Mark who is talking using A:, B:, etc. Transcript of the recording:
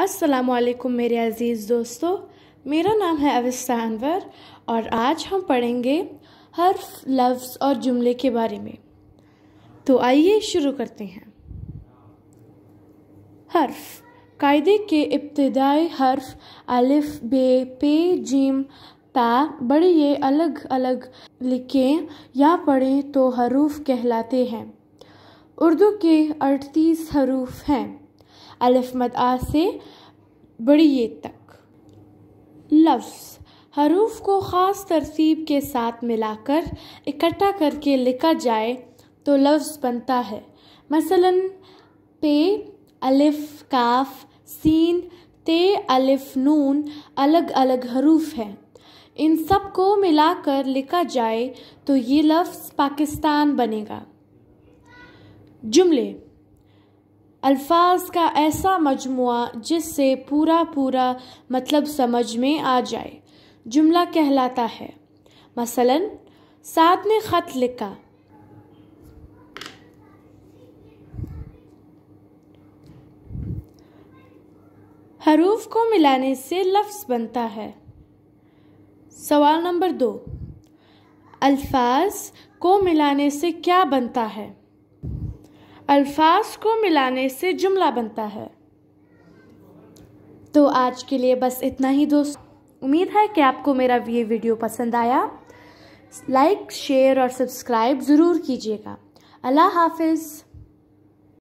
A: अस्सलाम मेरे अज़ीज़ दोस्तों मेरा नाम है अविस्ता अनवर और आज हम पढ़ेंगे हर लफ्ज़ और जुमले के बारे में तो आइए शुरू करते हैं हर्फ कायदे के इब्तदाई हर्फ अलिफ बे पे जीम ता बड़े ये अलग अलग लिखें या पढ़ें तो हरूफ कहलाते हैं उर्दू के अड़तीस हरूफ हैं अलिफ मद आ से बड़ी ये तक लफ्ज़ हरूफ को ख़ास तरतीब के साथ मिलाकर इकट्ठा करके लिखा जाए तो लफ्ज़ बनता है मसलन पे अलिफ काफ सीन ते अलिफ नून अलग अलग हरूफ हैं इन सब को मिलाकर लिखा जाए तो ये लफ्ज़ पाकिस्तान बनेगा जुमले अल्फाज का ऐसा मजमु जिससे पूरा पूरा मतलब समझ में आ जाए जुमला कहलाता है मसलन साथ ने ख़त लिखा हरूफ को मिलाने से लफ्ज़ बनता है सवाल नंबर दो अल्फाज को मिलाने से क्या बनता है अल्फाज को मिलाने से जुमला बनता है तो आज के लिए बस इतना ही दोस्त उम्मीद है कि आपको मेरा ये वीडियो पसंद आया लाइक शेयर और सब्सक्राइब ज़रूर कीजिएगा अल्लाह हाफिज़